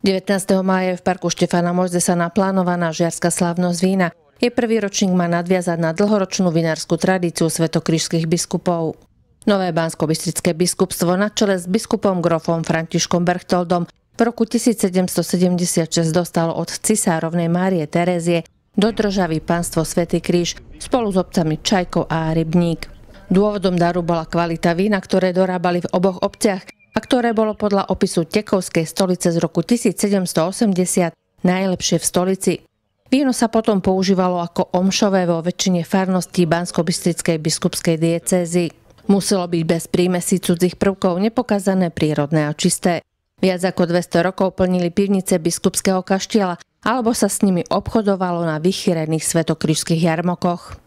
19. mája v parku Štefana Mojze sa naplánovaná žiarska slávnosť vína. Je prvý ročník má nadviazať na dlhoročnú vinárskú tradíciu svetokrižských biskupov. Nové bansko biskupstvo na čele s biskupom grofom Františkom Berchtoldom v roku 1776 dostalo od cisárovnej Márie Terezie do državy pánstvo Svetý kríž spolu s obcami Čajko a Rybník. Dôvodom daru bola kvalita vína, ktoré dorábali v oboch obciach – a ktoré bolo podľa opisu Tekovskej stolice z roku 1780 najlepšie v stolici. Víno sa potom používalo ako omšové vo väčšine farností bansko biskupskej diecézy. Muselo byť bez prímesí cudzích prvkov nepokazané prírodné a čisté. Viac ako 200 rokov plnili pivnice biskupského kaštiela alebo sa s nimi obchodovalo na vychýrených svetokrižských jarmokoch.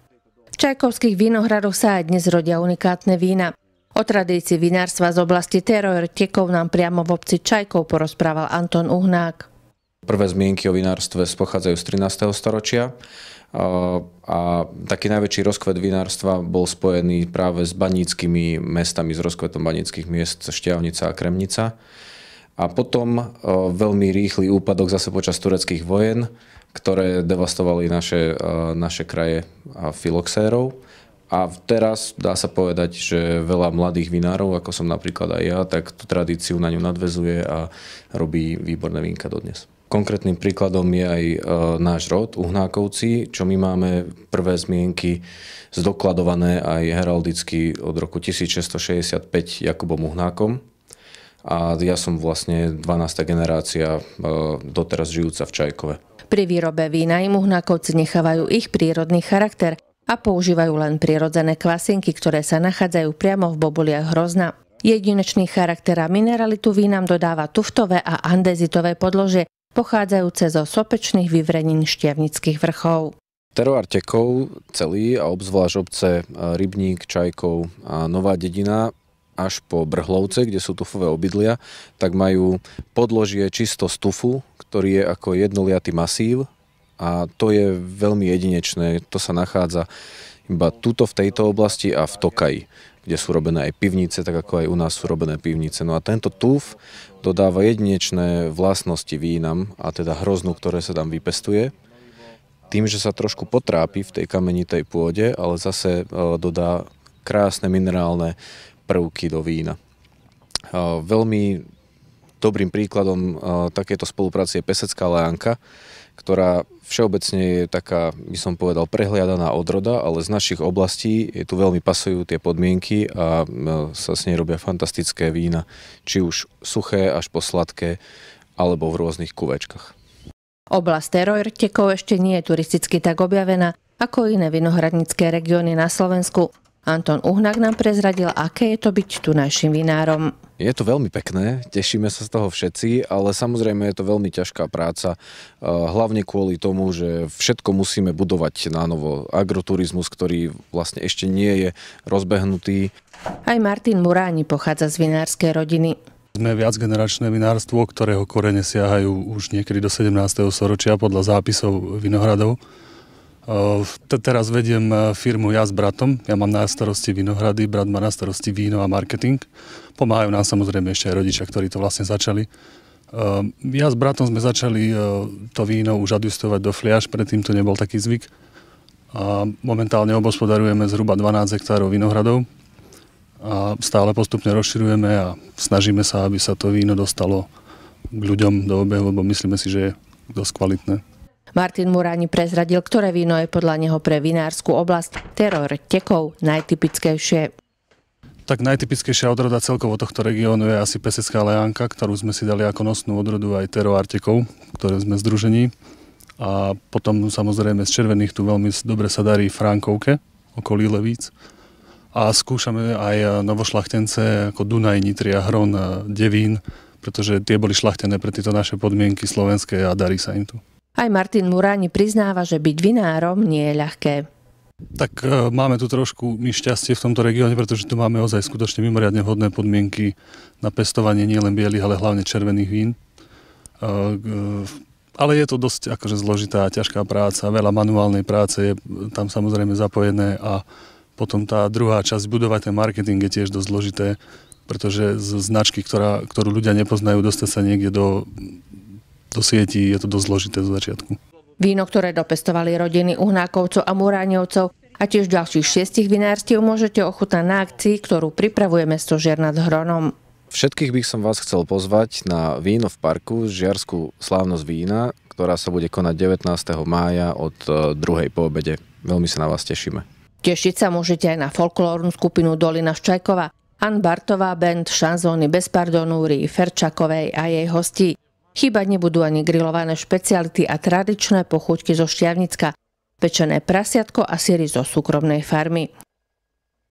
V Čajkovských vínohradoch sa aj dnes rodia unikátne vína. O tradícii vinárstva z oblasti teror tekov nám priamo v obci Čajkov porozprával Anton Uhnák. Prvé zmienky o vinárstve pochádzajú z 13. storočia a taký najväčší rozkvet vinárstva bol spojený práve s baníckými mestami, s rozkvetom baníckých miest Šťavnica a Kremnica. A potom e, veľmi rýchly úpadok zase počas tureckých vojen, ktoré devastovali naše, e, naše kraje filoxérov a teraz dá sa povedať, že veľa mladých vinárov, ako som napríklad aj ja, tak tú tradíciu na ňu nadvezuje a robí výborné vínka dodnes. Konkrétnym príkladom je aj e, náš rod, Uhnákovci, čo my máme prvé zmienky zdokladované aj heraldicky od roku 1665 Jakubom Uhnákom. A ja som vlastne 12. generácia e, doteraz žijúca v Čajkove. Pri výrobe vína im Uhnákovci nechávajú ich prírodný charakter – a používajú len prirodzené kvasinky, ktoré sa nachádzajú priamo v bobuliach hrozna. Jedinečný charakter a mineralitu vínam dodáva tuftové a andezitové podložie, pochádzajúce zo sopečných vyvrenín štiavnických vrchov. Teroár tekov celý a obzvlášť obce e, Rybník, Čajkov a Nová dedina až po Brhlovce, kde sú tufové obydlia, tak majú podložie čisto z tufu, ktorý je ako jednoliatý masív, a to je veľmi jedinečné. To sa nachádza iba tuto v tejto oblasti a v Tokaji, kde sú robené aj pivnice, tak ako aj u nás sú robené pivnice. No a tento tuf dodáva jedinečné vlastnosti vínam a teda hroznu, ktoré sa tam vypestuje tým, že sa trošku potrápi v tej kamenitej pôde, ale zase e, dodá krásne minerálne prvky do vína. E, veľmi dobrým príkladom e, takéto spolupráce je pesecká leánka, ktorá všeobecne je taká, by som povedal, prehliadaná odroda, ale z našich oblastí je tu veľmi pasujú tie podmienky a e, sa s nej robia fantastické vína, či už suché až po sladké, alebo v rôznych kuvečkách. Oblasť tekov ešte nie je turisticky tak objavená ako iné vinohradnícke regióny na Slovensku. Anton Uhnak nám prezradil, aké je to byť tu našim vinárom. Je to veľmi pekné, tešíme sa z toho všetci, ale samozrejme je to veľmi ťažká práca, eh, hlavne kvôli tomu, že všetko musíme budovať na novo. Agroturizmus, ktorý vlastne ešte nie je rozbehnutý. Aj Martin Muráni pochádza z vinárskej rodiny. Sme viacgeneračné vinárstvo, ktorého korene siahajú už niekedy do 17. storočia podľa zápisov vinohradov. Ehm, teraz vediem eh, firmu ja s bratom. Ja mám na starosti vinohrady, brat má na starosti víno a marketing. Pomáhajú nám samozrejme ešte aj rodičia, ktorí to vlastne začali. Ehm, ja s bratom sme začali eh, to víno už adjustovať do fliaž, predtým to nebol taký zvyk. A momentálne obospodarujeme zhruba 12 hektárov vinohradov a stále postupne rozširujeme a snažíme sa, aby sa to víno dostalo k ľuďom do obehu, lebo myslíme si, že je dosť kvalitné. Martin Muráni prezradil, ktoré víno je podľa neho pre vinárskú oblasť teror tekov najtypickejšie. Tak najtypickejšia odroda celkovo tohto regiónu je asi pesecká leánka, ktorú sme si dali ako nosnú odrodu aj teroartekov, ktoré sme združení. A potom samozrejme z červených tu veľmi dobre sa darí Frankovke, okolí Levíc. A skúšame aj novošlachtence ako Dunaj, Nitria, Hron, Devín, pretože tie boli šlachtené pre tieto naše podmienky slovenské a darí sa im tu. Aj Martin Muráni priznáva, že byť vinárom nie je ľahké. Tak e, máme tu trošku nešťastie šťastie v tomto regióne, pretože tu máme ozaj skutočne mimoriadne vhodné podmienky na pestovanie nielen bielých, ale hlavne červených vín. E, e, ale je to dosť akože zložitá a ťažká práca, veľa manuálnej práce je tam samozrejme zapojené a potom tá druhá časť, budovať ten marketing je tiež dosť zložité, pretože z značky, ktorá, ktorú ľudia nepoznajú, dostať sa niekde do do sieti je to dosť zložité z začiatku. Víno, ktoré dopestovali rodiny Uhnákovcov a Muráňovcov a tiež ďalších šiestich vinárstiev môžete ochutnať na akcii, ktorú pripravuje mesto Žiar nad Hronom. Všetkých by som vás chcel pozvať na víno v parku Žiarskú slávnosť vína, ktorá sa bude konať 19. mája od e, druhej po obede. Veľmi sa na vás tešíme. Tešiť sa môžete aj na folklórnu skupinu Dolina Ščajkova, Ann Bartová, band Šanzóny bez pardonúry Ferčakovej a jej hostí. Chýbať nebudú ani grillované špeciality a tradičné pochúťky zo Šťavnicka, pečené prasiatko a syry zo súkromnej farmy.